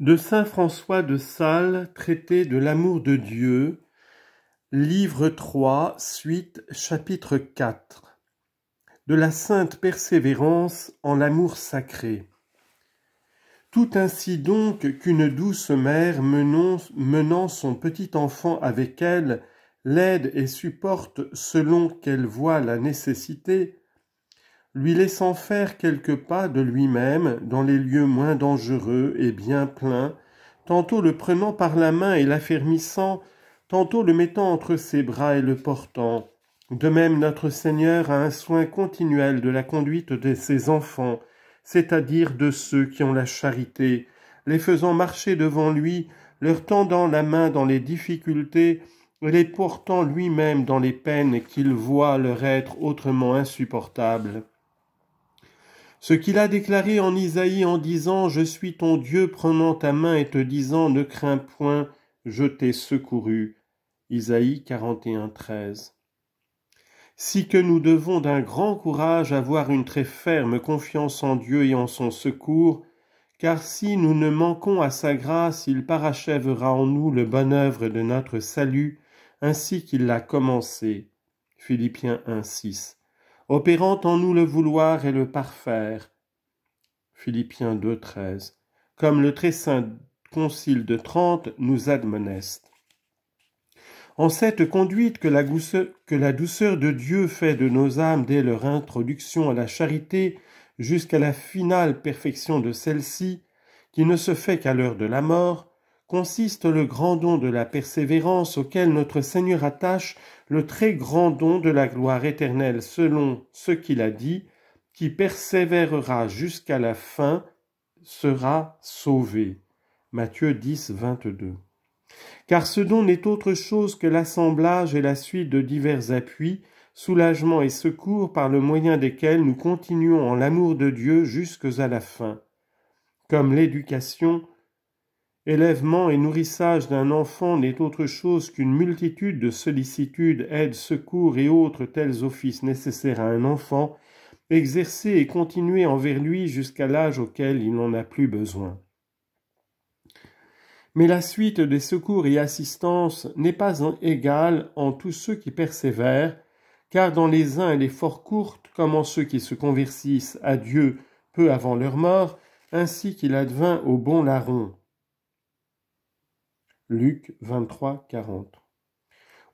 de Saint François de Sales, traité de l'amour de Dieu, livre 3, suite, chapitre 4, de la sainte persévérance en l'amour sacré. Tout ainsi donc qu'une douce mère menant son petit enfant avec elle, l'aide et supporte selon qu'elle voit la nécessité, lui laissant faire quelques pas de lui-même dans les lieux moins dangereux et bien pleins, tantôt le prenant par la main et l'affermissant, tantôt le mettant entre ses bras et le portant. De même notre Seigneur a un soin continuel de la conduite de ses enfants, c'est-à-dire de ceux qui ont la charité, les faisant marcher devant lui, leur tendant la main dans les difficultés, les portant lui-même dans les peines qu'il voit leur être autrement insupportables. Ce qu'il a déclaré en Isaïe en disant Je suis ton Dieu prenant ta main et te disant Ne crains point, je t'ai secouru. Isaïe 41, 13. Si que nous devons d'un grand courage avoir une très ferme confiance en Dieu et en son secours, car si nous ne manquons à sa grâce, il parachèvera en nous le bon œuvre de notre salut, ainsi qu'il l'a commencé. Philippiens 1, 6 opérant en nous le vouloir et le parfaire. Philippiens 2.13, comme le très saint concile de Trente nous admoneste. En cette conduite que la, douceur, que la douceur de Dieu fait de nos âmes dès leur introduction à la charité jusqu'à la finale perfection de celle-ci, qui ne se fait qu'à l'heure de la mort, consiste le grand don de la persévérance auquel notre Seigneur attache le très grand don de la gloire éternelle selon ce qu'il a dit, qui persévérera jusqu'à la fin sera sauvé. Matthieu 10, 22. Car ce don n'est autre chose que l'assemblage et la suite de divers appuis, soulagements et secours par le moyen desquels nous continuons en l'amour de Dieu à la fin. Comme l'éducation, Élèvement et nourrissage d'un enfant n'est autre chose qu'une multitude de sollicitudes, aides, secours et autres tels offices nécessaires à un enfant, exercés et continués envers lui jusqu'à l'âge auquel il n'en a plus besoin. Mais la suite des secours et assistances n'est pas égale en tous ceux qui persévèrent, car dans les uns elle est fort courte, comme en ceux qui se convertissent à Dieu peu avant leur mort, ainsi qu'il advint au bon larron. Luc 23, 40.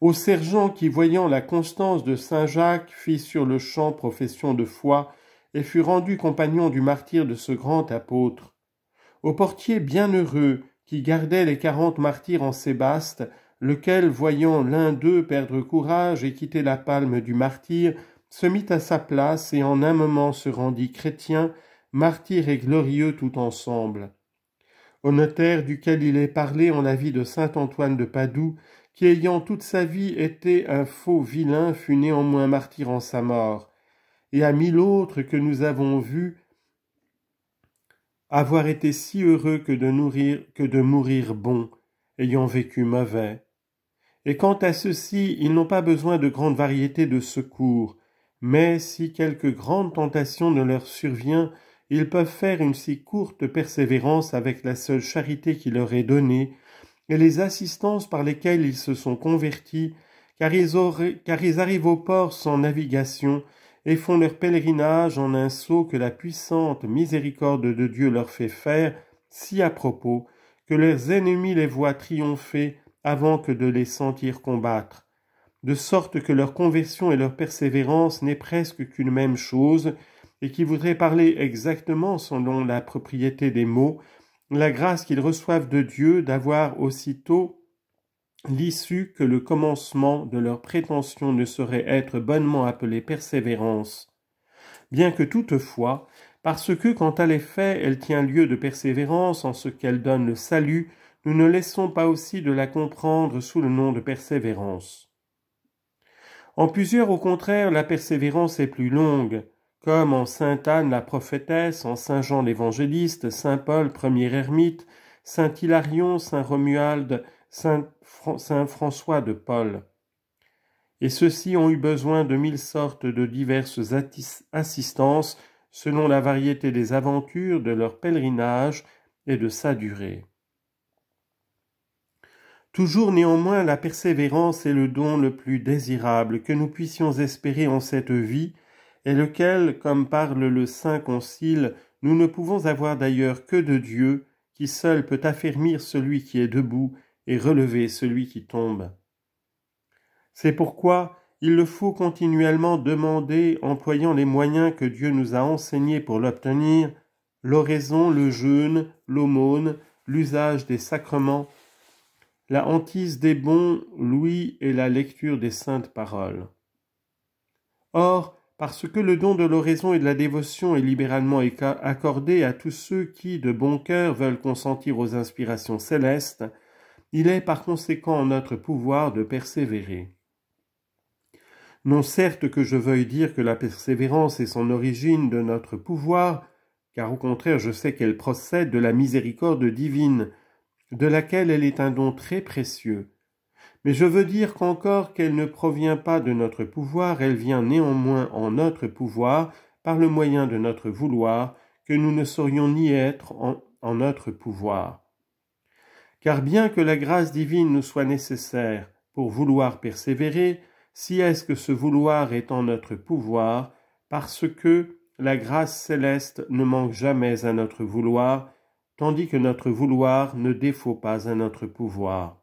Au sergent qui, voyant la constance de saint Jacques, fit sur le champ profession de foi et fut rendu compagnon du martyr de ce grand apôtre. Au portier bienheureux qui gardait les quarante martyrs en Sébaste, lequel, voyant l'un d'eux perdre courage et quitter la palme du martyr, se mit à sa place et en un moment se rendit chrétien, martyr et glorieux tout ensemble au notaire duquel il est parlé en la vie de saint Antoine de Padoue, qui ayant toute sa vie été un faux vilain fut néanmoins martyr en sa mort, et à mille autres que nous avons vus avoir été si heureux que de nourrir que de mourir bon, ayant vécu mauvais. Et quant à ceux-ci, ils n'ont pas besoin de grande variété de secours, mais si quelque grande tentation ne leur survient, ils peuvent faire une si courte persévérance avec la seule charité qui leur est donnée, et les assistances par lesquelles ils se sont convertis, car ils, arrivent au port sans navigation, et font leur pèlerinage en un saut que la puissante miséricorde de Dieu leur fait faire, si à propos, que leurs ennemis les voient triompher avant que de les sentir combattre, de sorte que leur conversion et leur persévérance n'est presque qu'une même chose, et qui voudraient parler exactement selon la propriété des mots, la grâce qu'ils reçoivent de Dieu d'avoir aussitôt l'issue que le commencement de leurs prétentions ne saurait être bonnement appelée persévérance. Bien que toutefois, parce que quant à l'effet elle tient lieu de persévérance en ce qu'elle donne le salut, nous ne laissons pas aussi de la comprendre sous le nom de persévérance. En plusieurs, au contraire, la persévérance est plus longue, comme en sainte Anne la prophétesse, en saint Jean l'évangéliste, saint Paul premier ermite, saint Hilarion, saint Romuald, saint, François de Paul. Et ceux-ci ont eu besoin de mille sortes de diverses assistances selon la variété des aventures, de leur pèlerinage et de sa durée. Toujours néanmoins la persévérance est le don le plus désirable que nous puissions espérer en cette vie, et lequel, comme parle le Saint Concile, nous ne pouvons avoir d'ailleurs que de Dieu, qui seul peut affermir celui qui est debout et relever celui qui tombe. C'est pourquoi il le faut continuellement demander, employant les moyens que Dieu nous a enseignés pour l'obtenir, l'oraison, le jeûne, l'aumône, l'usage des sacrements, la hantise des bons, l'ouïe et la lecture des saintes paroles. Or, parce que le don de l'oraison et de la dévotion est libéralement accordé à tous ceux qui, de bon cœur, veulent consentir aux inspirations célestes, il est par conséquent en notre pouvoir de persévérer. Non certes que je veuille dire que la persévérance est son origine de notre pouvoir, car au contraire je sais qu'elle procède de la miséricorde divine, de laquelle elle est un don très précieux, mais je veux dire qu'encore qu'elle ne provient pas de notre pouvoir, elle vient néanmoins en notre pouvoir par le moyen de notre vouloir, que nous ne saurions ni être en, notre pouvoir. Car bien que la grâce divine nous soit nécessaire pour vouloir persévérer, si est-ce que ce vouloir est en notre pouvoir, parce que la grâce céleste ne manque jamais à notre vouloir, tandis que notre vouloir ne défaut pas à notre pouvoir.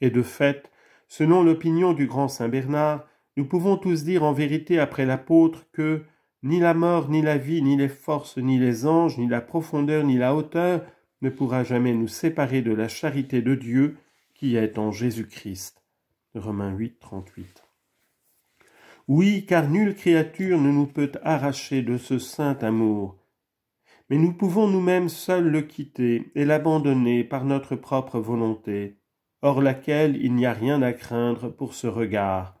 Et de fait, selon l'opinion du grand saint Bernard, nous pouvons tous dire en vérité après l'apôtre que ni la mort, ni la vie, ni les forces, ni les anges, ni la profondeur, ni la hauteur ne pourra jamais nous séparer de la charité de Dieu qui est en Jésus-Christ. Romains 8, 38. Oui, car nulle créature ne nous peut arracher de ce saint amour. Mais nous pouvons nous-mêmes seuls le quitter et l'abandonner par notre propre volonté hors laquelle il n'y a rien à craindre pour ce regard.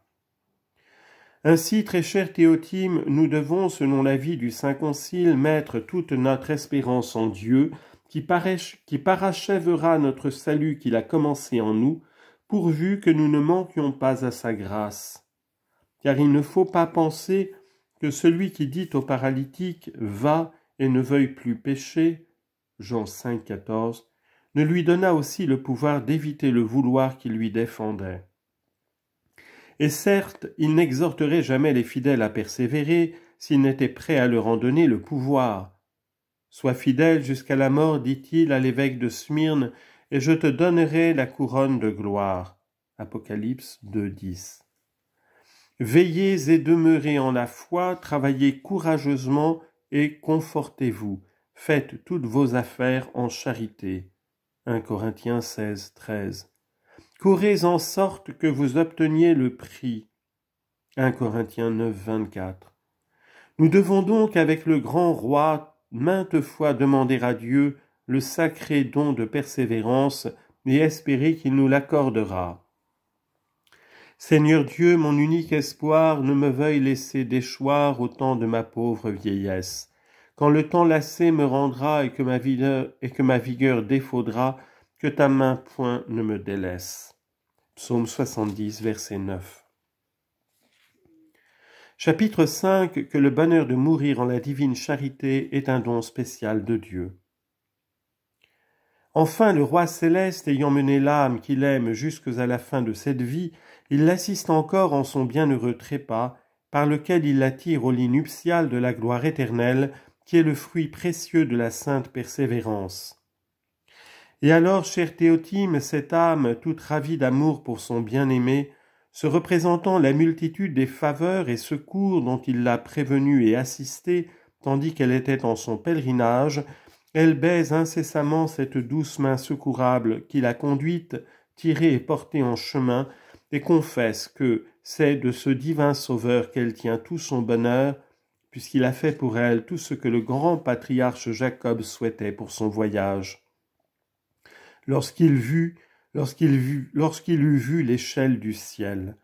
Ainsi, très cher Théotime, nous devons, selon l'avis du Saint Concile, mettre toute notre espérance en Dieu, qui, parachèvera notre salut qu'il a commencé en nous, pourvu que nous ne manquions pas à sa grâce. Car il ne faut pas penser que celui qui dit au paralytique Va et ne veuille plus pécher, Jean 5, ne lui donna aussi le pouvoir d'éviter le vouloir qui lui défendait. Et certes, il n'exhorterait jamais les fidèles à persévérer s'il n'était prêt à leur en donner le pouvoir. Sois fidèle jusqu'à la mort, dit-il à l'évêque de Smyrne, et je te donnerai la couronne de gloire. Apocalypse Veillez et demeurez en la foi, travaillez courageusement et confortez-vous. Faites toutes vos affaires en charité. 1 Corinthiens 16, 13. Courez en sorte que vous obteniez le prix. 1 Corinthiens 9, 24. Nous devons donc avec le grand roi maintes fois demander à Dieu le sacré don de persévérance et espérer qu'il nous l'accordera. Seigneur Dieu, mon unique espoir, ne me veuille laisser déchoir au temps de ma pauvre vieillesse. Quand le temps lassé me rendra et que ma vigueur, et que ma vigueur défaudra, que ta main point ne me délaisse. Psaume 70, verset 9. Chapitre 5 Que le bonheur de mourir en la divine charité est un don spécial de Dieu. Enfin, le roi céleste, ayant mené l'âme qu'il aime à la fin de cette vie, il l'assiste encore en son bienheureux trépas, par lequel il l'attire au lit nuptial de la gloire éternelle, qui est le fruit précieux de la sainte persévérance. Et alors, chère Théotime, cette âme, toute ravie d'amour pour son bien-aimé, se représentant la multitude des faveurs et secours dont il l'a prévenue et assistée, tandis qu'elle était en son pèlerinage, elle baise incessamment cette douce main secourable qui l'a conduite, tirée et portée en chemin, et confesse que c'est de ce divin Sauveur qu'elle tient tout son bonheur, puisqu'il a fait pour elle tout ce que le grand patriarche Jacob souhaitait pour son voyage. Lorsqu'il vit, lorsqu'il lorsqu'il eut vu l'échelle du ciel.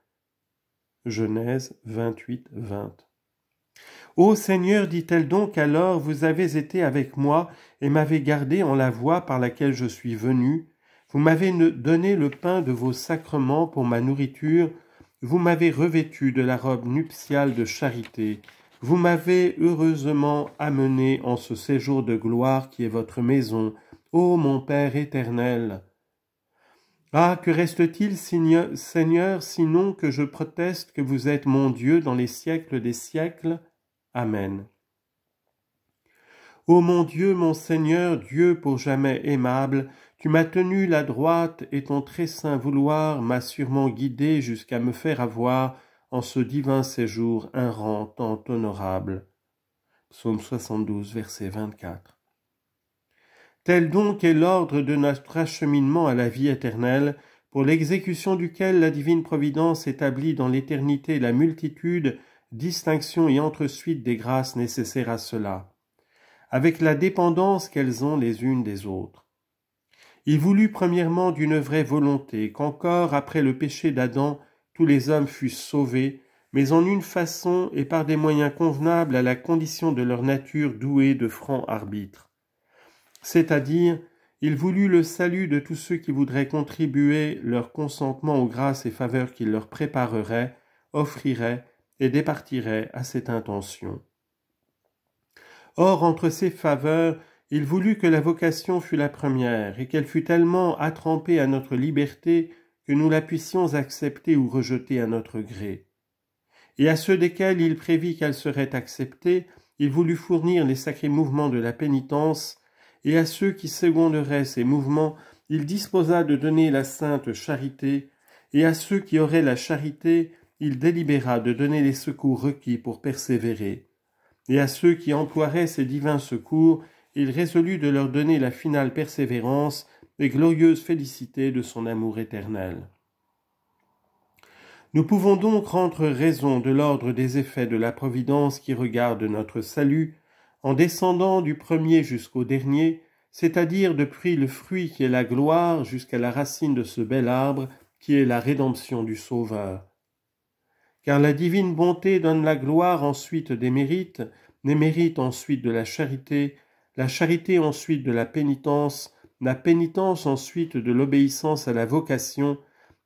Genèse 28, 20. Ô Seigneur, dit-elle donc alors, vous avez été avec moi et m'avez gardé en la voie par laquelle je suis venue. Vous m'avez donné le pain de vos sacrements pour ma nourriture. Vous m'avez revêtu de la robe nuptiale de charité. Vous m'avez heureusement amené en ce séjour de gloire qui est votre maison, ô mon Père éternel. Ah, que reste-t-il, Seigneur, sinon que je proteste que vous êtes mon Dieu dans les siècles des siècles Amen. Ô mon Dieu, mon Seigneur, Dieu pour jamais aimable, tu m'as tenu la droite et ton très saint vouloir m'a sûrement guidé jusqu'à me faire avoir en ce divin séjour un rang tant honorable. Psaume 72, verset 24. Tel donc est l'ordre de notre acheminement à la vie éternelle, pour l'exécution duquel la divine providence établit dans l'éternité la multitude, distinction et entresuite des grâces nécessaires à cela, avec la dépendance qu'elles ont les unes des autres. Il voulut premièrement d'une vraie volonté qu'encore après le péché d'Adam, tous les hommes fussent sauvés, mais en une façon et par des moyens convenables à la condition de leur nature douée de franc arbitre. C'est-à-dire, il voulut le salut de tous ceux qui voudraient contribuer leur consentement aux grâces et faveurs qu'il leur préparerait, offrirait et départirait à cette intention. Or, entre ces faveurs, il voulut que la vocation fût la première, et qu'elle fût tellement attrempée à notre liberté que nous la puissions accepter ou rejeter à notre gré. Et à ceux desquels il prévit qu'elle serait acceptée, il voulut fournir les sacrés mouvements de la pénitence, et à ceux qui seconderaient ces mouvements, il disposa de donner la sainte charité, et à ceux qui auraient la charité, il délibéra de donner les secours requis pour persévérer. Et à ceux qui emploieraient ces divins secours, il résolut de leur donner la finale persévérance et glorieuses félicités de son amour éternel. Nous pouvons donc rendre raison de l'ordre des effets de la providence qui regarde notre salut en descendant du premier jusqu'au dernier, c'est-à-dire depuis le fruit qui est la gloire jusqu'à la racine de ce bel arbre qui est la rédemption du Sauveur. Car la divine bonté donne la gloire ensuite des mérites, les mérites ensuite de la charité, la charité ensuite de la pénitence, la pénitence ensuite de l'obéissance à la vocation,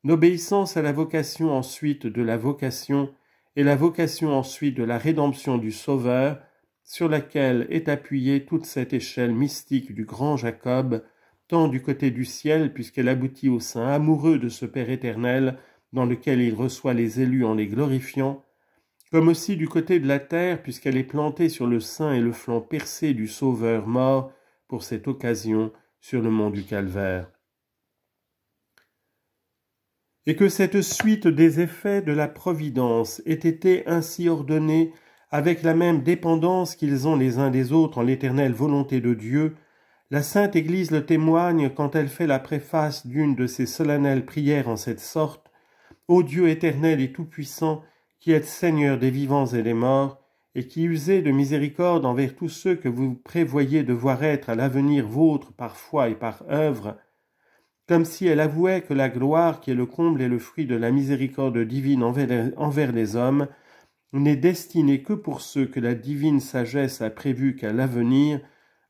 l'obéissance à la vocation ensuite de la vocation, et la vocation ensuite de la rédemption du Sauveur, sur laquelle est appuyée toute cette échelle mystique du grand Jacob, tant du côté du ciel, puisqu'elle aboutit au sein amoureux de ce Père éternel, dans lequel il reçoit les élus en les glorifiant, comme aussi du côté de la terre, puisqu'elle est plantée sur le sein et le flanc percé du Sauveur mort pour cette occasion, sur le mont du Calvaire. Et que cette suite des effets de la providence ait été ainsi ordonnée avec la même dépendance qu'ils ont les uns des autres en l'éternelle volonté de Dieu, la Sainte Église le témoigne quand elle fait la préface d'une de ses solennelles prières en cette sorte. Ô Dieu éternel et tout-puissant, qui êtes Seigneur des vivants et des morts, et qui usez de miséricorde envers tous ceux que vous prévoyez devoir être à l'avenir vôtre par foi et par œuvre, comme si elle avouait que la gloire qui est le comble et le fruit de la miséricorde divine envers les hommes n'est destinée que pour ceux que la divine sagesse a prévu qu'à l'avenir,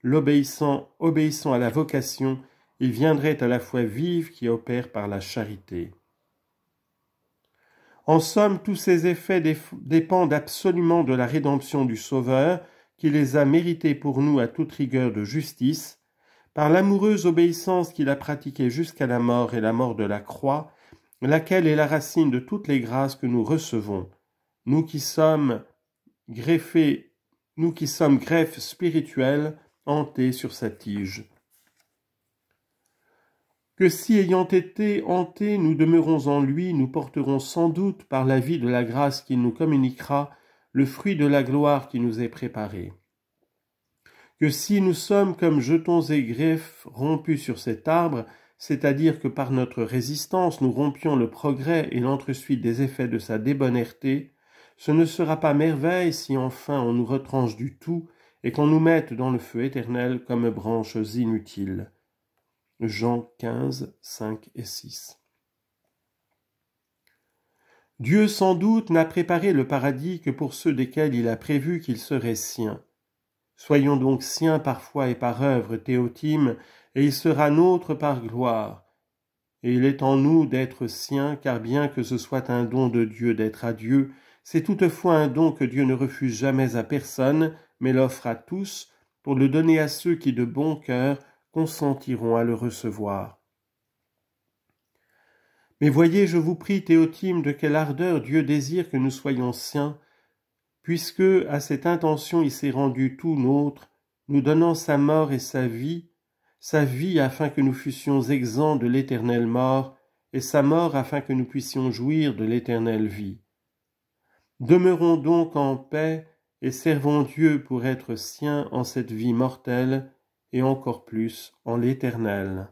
l'obéissant obéissant à la vocation, il viendrait à la foi vive qui opère par la charité. En somme, tous ces effets dépendent absolument de la rédemption du Sauveur, qui les a mérités pour nous à toute rigueur de justice, par l'amoureuse obéissance qu'il a pratiquée jusqu'à la mort et la mort de la croix, laquelle est la racine de toutes les grâces que nous recevons, nous qui sommes greffés, nous qui sommes greffes spirituelles hantés sur sa tige que si ayant été hantés nous demeurons en lui, nous porterons sans doute par la vie de la grâce qu'il nous communiquera le fruit de la gloire qui nous est préparée. Que si nous sommes comme jetons et greffes rompus sur cet arbre, c'est-à-dire que par notre résistance nous rompions le progrès et l'entresuite des effets de sa débonnaireté, ce ne sera pas merveille si enfin on nous retranche du tout et qu'on nous mette dans le feu éternel comme branches inutiles. Jean 15, 5 et 6. Dieu sans doute n'a préparé le paradis que pour ceux desquels il a prévu qu'il serait sien. Soyons donc siens par foi et par œuvre, Théotime, et il sera nôtre par gloire. Et il est en nous d'être siens, car bien que ce soit un don de Dieu d'être à Dieu, c'est toutefois un don que Dieu ne refuse jamais à personne, mais l'offre à tous, pour le donner à ceux qui de bon cœur consentiront à le recevoir. Mais voyez, je vous prie, Théotime, de quelle ardeur Dieu désire que nous soyons siens, puisque à cette intention il s'est rendu tout nôtre, nous donnant sa mort et sa vie, sa vie afin que nous fussions exempts de l'éternelle mort, et sa mort afin que nous puissions jouir de l'éternelle vie. Demeurons donc en paix et servons Dieu pour être siens en cette vie mortelle, et encore plus en l'Éternel.